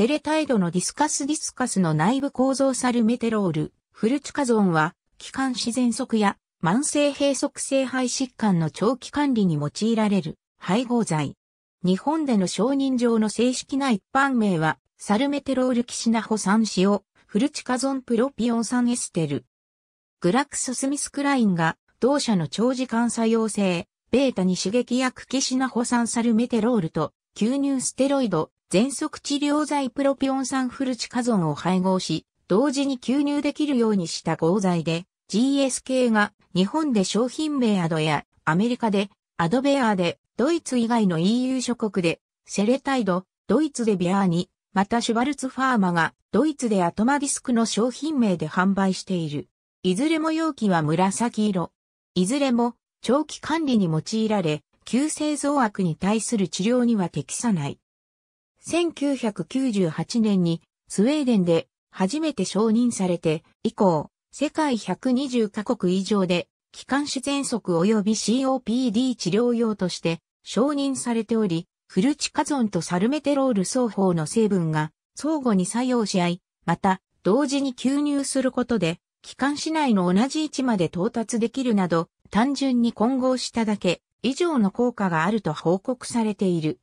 セレタイドのディスカスディスカスの内部構造サルメテロール、フルチカゾンは、気管支喘息や慢性閉塞性肺疾患の長期管理に用いられる配合剤。日本での承認上の正式な一般名は、サルメテロールキシナホ酸用、フルチカゾンプロピオン酸エステル。グラクソスミスクラインが、同社の長時間作用性、ベータに刺激薬キシナホ酸サルメテロールと、吸入ステロイド、全速治療剤プロピオン酸フルチカゾンを配合し、同時に吸入できるようにした合剤で、GSK が日本で商品名アドやアメリカでアドベアでドイツ以外の EU 諸国でセレタイド、ドイツでビアーニ、またシュバルツファーマがドイツでアトマディスクの商品名で販売している。いずれも容器は紫色。いずれも長期管理に用いられ、急性増悪に対する治療には適さない。1998年にスウェーデンで初めて承認されて以降、世界120カ国以上で気管支喘息及び COPD 治療用として承認されており、フルチカゾンとサルメテロール双方の成分が相互に作用し合い、また同時に吸入することで気管支内の同じ位置まで到達できるなど単純に混合しただけ以上の効果があると報告されている。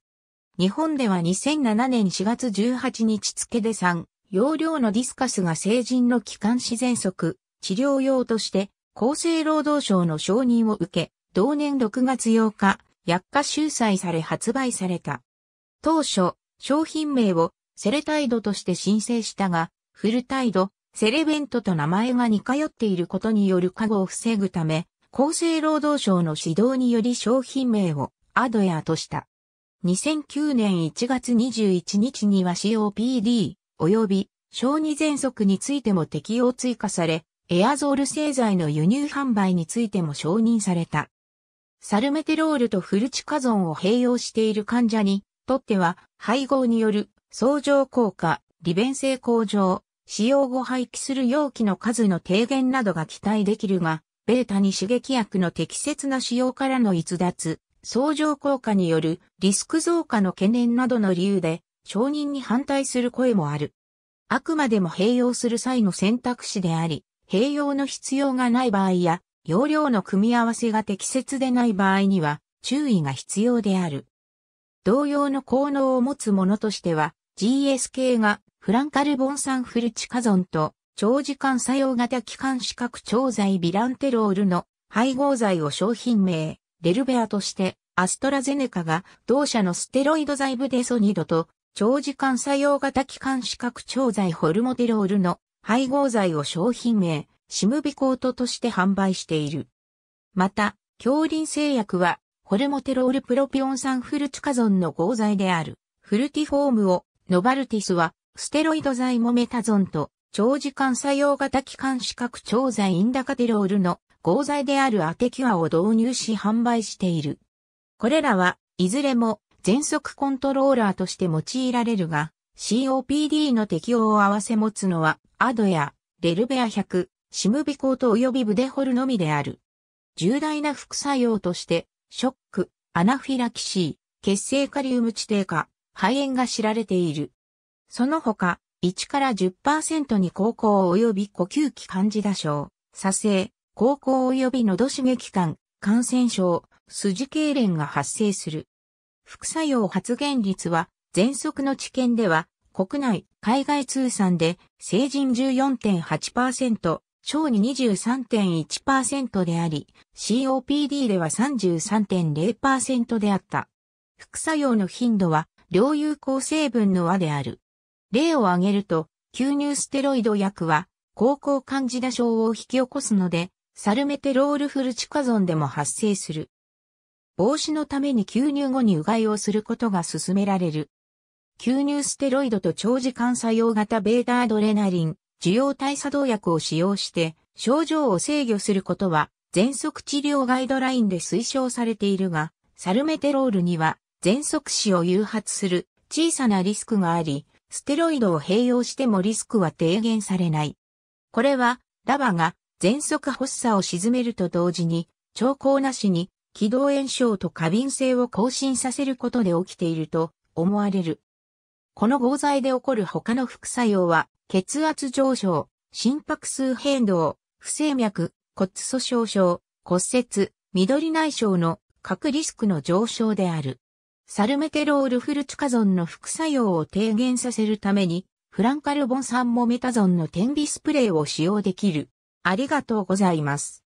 日本では2007年4月18日付で3、容量のディスカスが成人の気管支喘息、治療用として、厚生労働省の承認を受け、同年6月8日、薬価集載され発売された。当初、商品名をセレタイドとして申請したが、フルタイド、セレベントと名前が似通っていることによる過誤を防ぐため、厚生労働省の指導により商品名をアドヤーとした。2009年1月21日には COPD 及び小児喘息についても適用追加され、エアゾール製剤の輸入販売についても承認された。サルメテロールとフルチカゾンを併用している患者にとっては配合による相乗効果、利便性向上、使用後廃棄する容器の数の低減などが期待できるが、ベータに刺激薬の適切な使用からの逸脱、相乗効果によるリスク増加の懸念などの理由で承認に反対する声もある。あくまでも併用する際の選択肢であり、併用の必要がない場合や、容量の組み合わせが適切でない場合には注意が必要である。同様の効能を持つものとしては、GSK がフランカルボン酸フルチカゾンと長時間作用型気管視覚調剤ビランテロールの配合剤を商品名、デルベアとして、アストラゼネカが同社のステロイド剤ブデソニドと長時間作用型気管視覚調剤ホルモテロールの配合剤を商品名、シムビコートとして販売している。また、強林製薬は、ホルモテロールプロピオン酸フルチカゾンの合剤である、フルティフォームを、ノバルティスは、ステロイド剤モメタゾンと、長時間作用型気管視覚調剤インダカテロールの合剤であるアテキュアを導入し販売している。これらはいずれも全速コントローラーとして用いられるが、COPD の適用を合わせ持つのは、アドや、レルベア100、シムビコート及びブデホルのみである。重大な副作用として、ショック、アナフィラキシー、血清カリウム地低下、肺炎が知られている。その他、1から10%に高校及び呼吸器感じ打症、左性、高校及び喉刺激感、感染症、筋痙攣が発生する。副作用発現率は、全速の知見では、国内、海外通算で、成人14.8%、小児23.1%であり、COPD では33.0%であった。副作用の頻度は、両有効成分の和である。例を挙げると、吸入ステロイド薬は、高校患児打症を引き起こすので、サルメテロールフルチカゾンでも発生する。防止のために吸入後にうがいをすることが勧められる。吸入ステロイドと長時間作用型ベータアドレナリン、受容体作動薬を使用して症状を制御することは、全速治療ガイドラインで推奨されているが、サルメテロールには全速死を誘発する小さなリスクがあり、ステロイドを併用してもリスクは低減されない。これは、ラバが全速発作を沈めると同時に、兆候なしに気道炎症と過敏性を更新させることで起きていると思われる。この合剤で起こる他の副作用は、血圧上昇、心拍数変動、不整脈、骨粗鬆症、骨折、緑内障の核リスクの上昇である。サルメテロールフルチュカゾンの副作用を低減させるために、フランカルボン酸モメタゾンの点ビスプレーを使用できる。ありがとうございます。